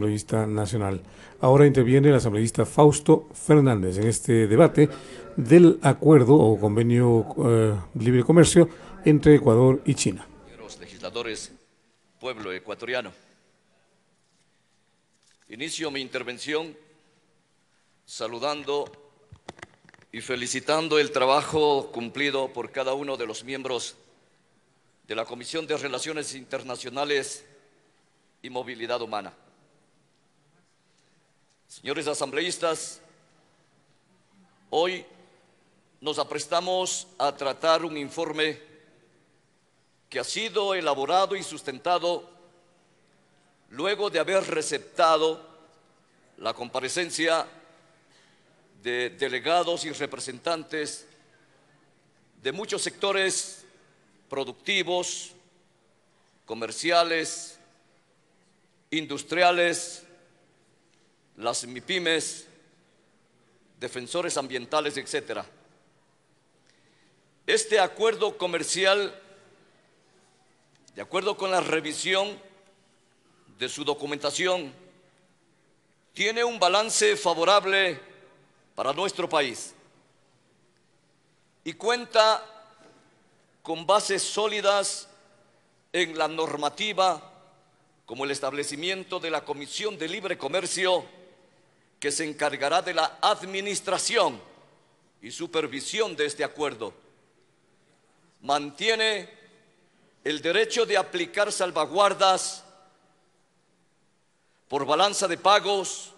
Asambleísta Nacional. Ahora interviene el asambleísta Fausto Fernández en este debate del acuerdo o convenio eh, libre comercio entre Ecuador y China. legisladores, pueblo ecuatoriano. Inicio mi intervención saludando y felicitando el trabajo cumplido por cada uno de los miembros de la Comisión de Relaciones Internacionales y Movilidad Humana. Señores asambleístas, hoy nos aprestamos a tratar un informe que ha sido elaborado y sustentado luego de haber receptado la comparecencia de delegados y representantes de muchos sectores productivos, comerciales, industriales, las MIPIMES, defensores ambientales, etc. Este acuerdo comercial, de acuerdo con la revisión de su documentación, tiene un balance favorable para nuestro país y cuenta con bases sólidas en la normativa como el establecimiento de la Comisión de Libre Comercio que se encargará de la administración y supervisión de este acuerdo. Mantiene el derecho de aplicar salvaguardas por balanza de pagos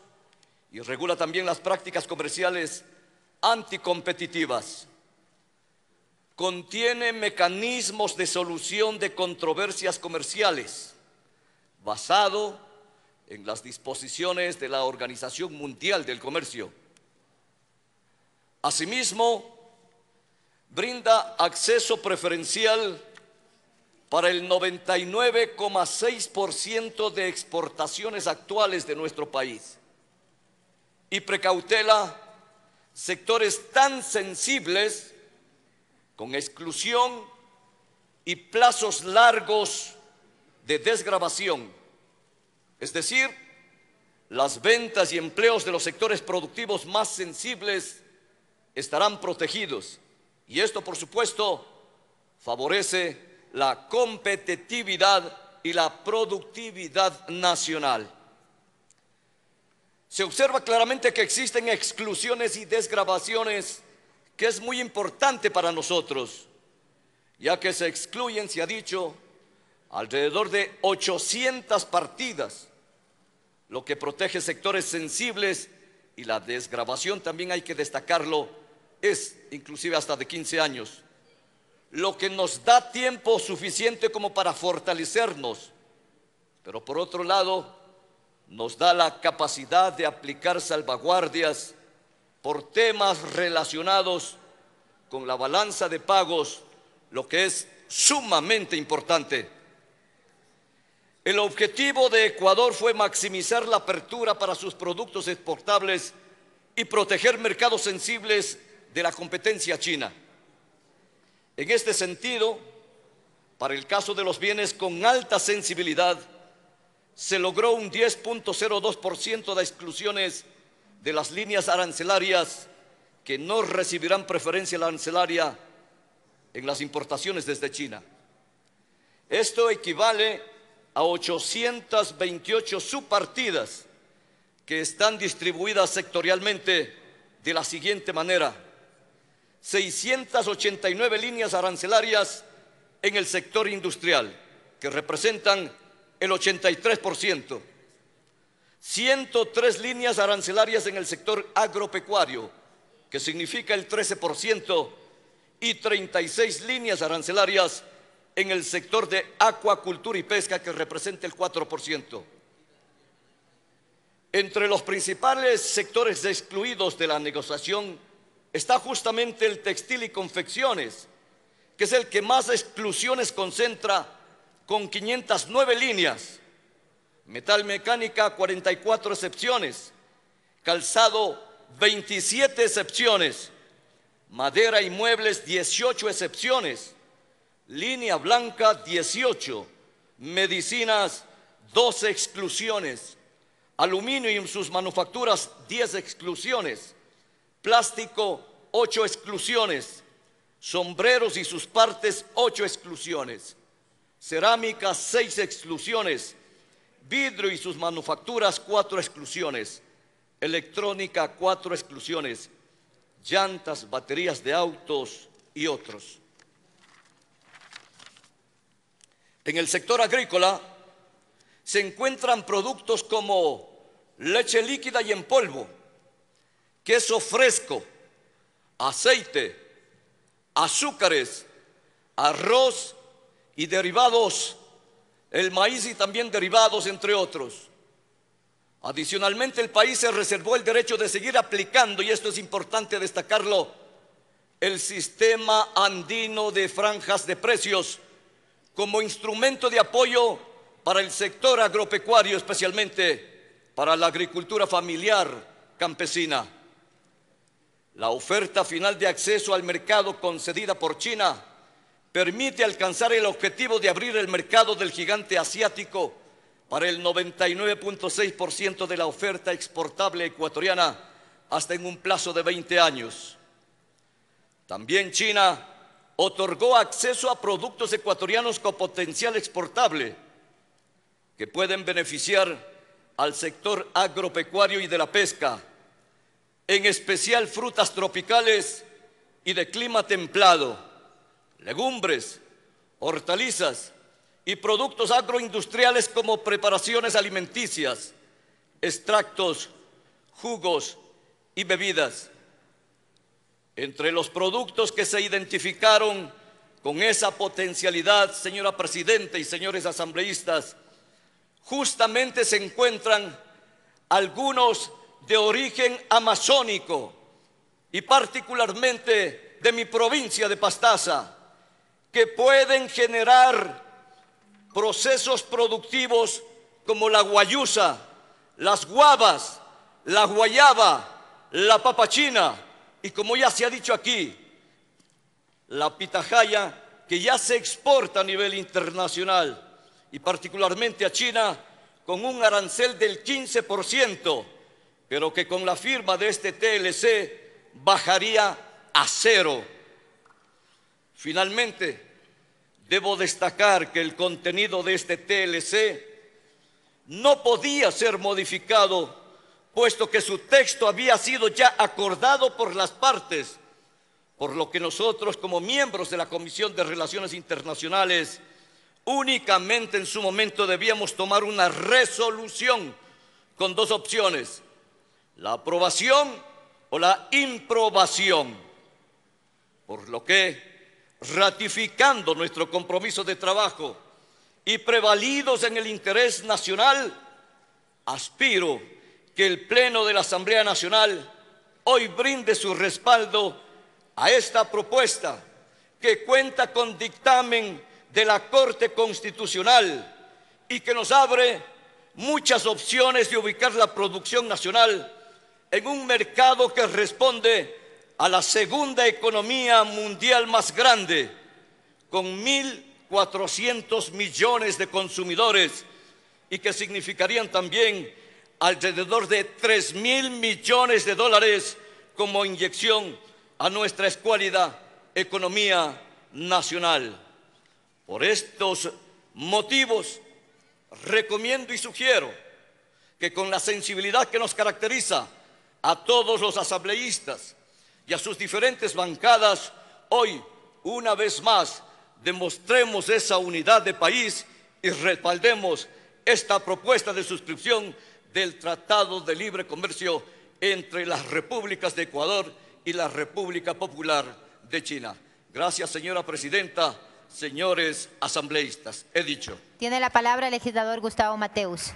y regula también las prácticas comerciales anticompetitivas. Contiene mecanismos de solución de controversias comerciales basado en las disposiciones de la Organización Mundial del Comercio. Asimismo, brinda acceso preferencial para el 99,6% de exportaciones actuales de nuestro país y precautela sectores tan sensibles con exclusión y plazos largos de desgrabación es decir, las ventas y empleos de los sectores productivos más sensibles estarán protegidos. Y esto, por supuesto, favorece la competitividad y la productividad nacional. Se observa claramente que existen exclusiones y desgrabaciones que es muy importante para nosotros, ya que se excluyen, se ha dicho, alrededor de 800 partidas lo que protege sectores sensibles y la desgrabación también hay que destacarlo, es inclusive hasta de 15 años, lo que nos da tiempo suficiente como para fortalecernos, pero por otro lado nos da la capacidad de aplicar salvaguardias por temas relacionados con la balanza de pagos, lo que es sumamente importante. El objetivo de Ecuador fue maximizar la apertura para sus productos exportables y proteger mercados sensibles de la competencia china. En este sentido, para el caso de los bienes con alta sensibilidad, se logró un 10.02% de exclusiones de las líneas arancelarias que no recibirán preferencia arancelaria en las importaciones desde China. Esto equivale a 828 subpartidas que están distribuidas sectorialmente de la siguiente manera. 689 líneas arancelarias en el sector industrial, que representan el 83%. 103 líneas arancelarias en el sector agropecuario, que significa el 13%, y 36 líneas arancelarias en el sector de acuacultura y pesca que representa el 4%. Entre los principales sectores excluidos de la negociación está justamente el textil y confecciones, que es el que más exclusiones concentra con 509 líneas, metal mecánica 44 excepciones, calzado 27 excepciones, madera y muebles 18 excepciones, línea blanca 18, medicinas 12 exclusiones, aluminio y sus manufacturas 10 exclusiones, plástico 8 exclusiones, sombreros y sus partes 8 exclusiones, cerámica 6 exclusiones, vidrio y sus manufacturas 4 exclusiones, electrónica 4 exclusiones, llantas, baterías de autos y otros. En el sector agrícola se encuentran productos como leche líquida y en polvo, queso fresco, aceite, azúcares, arroz y derivados, el maíz y también derivados, entre otros. Adicionalmente, el país se reservó el derecho de seguir aplicando, y esto es importante destacarlo, el sistema andino de franjas de precios como instrumento de apoyo para el sector agropecuario, especialmente para la agricultura familiar campesina. La oferta final de acceso al mercado concedida por China permite alcanzar el objetivo de abrir el mercado del gigante asiático para el 99.6% de la oferta exportable ecuatoriana hasta en un plazo de 20 años. También China otorgó acceso a productos ecuatorianos con potencial exportable que pueden beneficiar al sector agropecuario y de la pesca, en especial frutas tropicales y de clima templado, legumbres, hortalizas y productos agroindustriales como preparaciones alimenticias, extractos, jugos y bebidas. Entre los productos que se identificaron con esa potencialidad, señora Presidenta y señores asambleístas, justamente se encuentran algunos de origen amazónico y particularmente de mi provincia de Pastaza, que pueden generar procesos productivos como la guayusa, las guavas, la guayaba, la papachina, y como ya se ha dicho aquí, la pitahaya que ya se exporta a nivel internacional y particularmente a China con un arancel del 15%, pero que con la firma de este TLC bajaría a cero. Finalmente, debo destacar que el contenido de este TLC no podía ser modificado puesto que su texto había sido ya acordado por las partes, por lo que nosotros como miembros de la Comisión de Relaciones Internacionales únicamente en su momento debíamos tomar una resolución con dos opciones, la aprobación o la improbación, por lo que ratificando nuestro compromiso de trabajo y prevalidos en el interés nacional, aspiro que el Pleno de la Asamblea Nacional hoy brinde su respaldo a esta propuesta que cuenta con dictamen de la Corte Constitucional y que nos abre muchas opciones de ubicar la producción nacional en un mercado que responde a la segunda economía mundial más grande, con 1.400 millones de consumidores y que significarían también alrededor de 3 mil millones de dólares como inyección a nuestra escuálida economía nacional. Por estos motivos, recomiendo y sugiero que con la sensibilidad que nos caracteriza a todos los asambleístas y a sus diferentes bancadas, hoy, una vez más, demostremos esa unidad de país y respaldemos esta propuesta de suscripción del Tratado de Libre Comercio entre las repúblicas de Ecuador y la República Popular de China. Gracias, señora presidenta, señores asambleístas. He dicho. Tiene la palabra el legislador Gustavo Mateus.